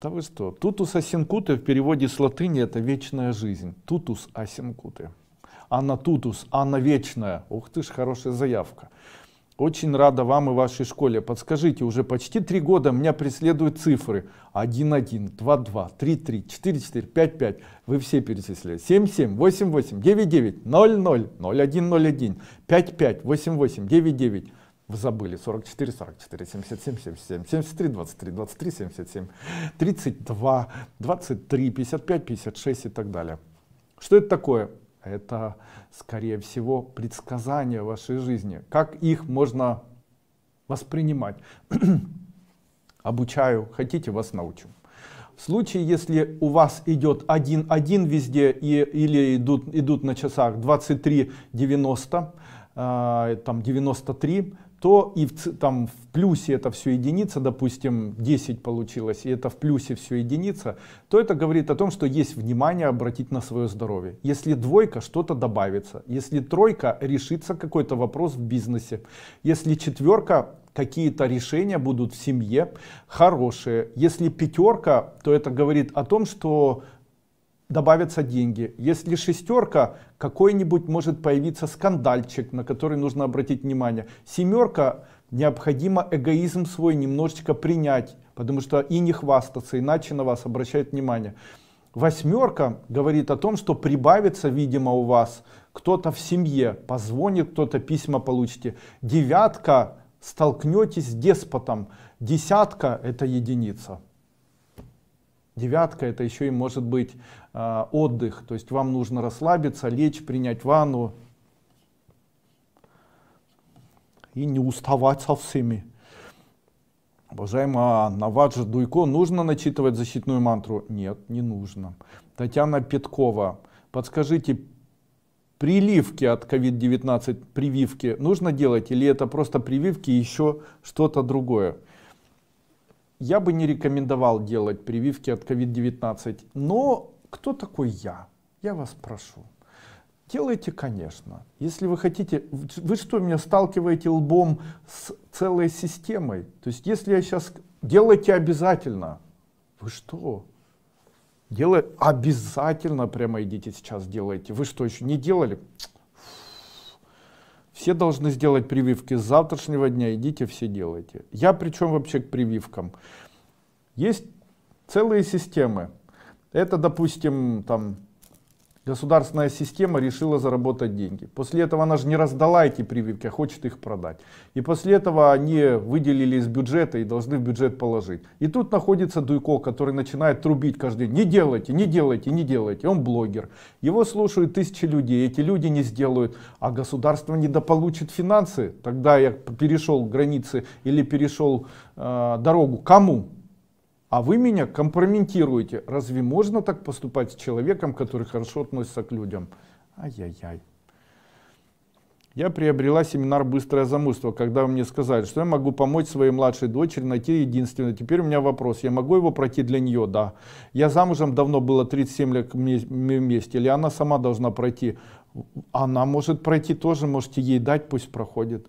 Да вы что? Тутус асинкуты в переводе с латыни это вечная жизнь. Тутус асинкуты. Анна Тутус, Анна Вечная. Ух ты ж, хорошая заявка. Очень рада вам и вашей школе. Подскажите, уже почти три года меня преследуют цифры 1-1, 2-2, 3-3, 4-4, 5-5. Вы все перечислили. 7-7, 8-8, 9-9, 0-0, 0-1, 0-1, 5-5, 8-8, 9-9. Вы забыли 44, 44, 77, 77, 73, 23, 23, 77, 32, 23, 55, 56 и так далее. Что это такое? Это, скорее всего, предсказания вашей жизни. Как их можно воспринимать? Обучаю, хотите, вас научу. В случае, если у вас идет 1-1 везде и, или идут, идут на часах 23-90, э, там 93, то и в, там в плюсе это все единица, допустим, 10 получилось, и это в плюсе все единица, то это говорит о том, что есть внимание обратить на свое здоровье. Если двойка, что-то добавится. Если тройка, решится какой-то вопрос в бизнесе. Если четверка, какие-то решения будут в семье хорошие. Если пятерка, то это говорит о том, что добавятся деньги. Если шестерка, какой-нибудь может появиться скандальчик, на который нужно обратить внимание. Семерка, необходимо эгоизм свой немножечко принять, потому что и не хвастаться, иначе на вас обращают внимание. Восьмерка говорит о том, что прибавится, видимо, у вас кто-то в семье, позвонит кто-то, письма получите. Девятка, столкнетесь с деспотом. Десятка, это единица. Девятка это еще и может быть а, отдых, то есть вам нужно расслабиться, лечь, принять ванну и не уставать со всеми. Уважаемая Наваджа Дуйко, нужно начитывать защитную мантру? Нет, не нужно. Татьяна Петкова, подскажите, приливки от COVID-19, прививки нужно делать или это просто прививки и еще что-то другое? Я бы не рекомендовал делать прививки от COVID-19, но кто такой я? Я вас прошу. Делайте, конечно. Если вы хотите, вы что, меня сталкиваете лбом с целой системой? То есть, если я сейчас... Делайте обязательно. Вы что? Делай обязательно прямо идите сейчас делайте. Вы что, еще не делали? все должны сделать прививки с завтрашнего дня, идите все делайте. Я причем вообще к прививкам. Есть целые системы. Это, допустим, там Государственная система решила заработать деньги. После этого она же не раздала эти прививки, а хочет их продать. И после этого они выделили из бюджета и должны в бюджет положить. И тут находится Дуйко, который начинает трубить каждый день. Не делайте, не делайте, не делайте. Он блогер. Его слушают тысячи людей. Эти люди не сделают. А государство недополучит финансы. Тогда я перешел границы или перешел э, дорогу. Кому? а вы меня компрометируете. Разве можно так поступать с человеком, который хорошо относится к людям? Ай-яй-яй. Я приобрела семинар «Быстрое замужество», когда вы мне сказали, что я могу помочь своей младшей дочери найти единственное. Теперь у меня вопрос, я могу его пройти для нее? Да. Я замужем давно, было 37 лет вместе, или она сама должна пройти? Она может пройти тоже, можете ей дать, пусть проходит.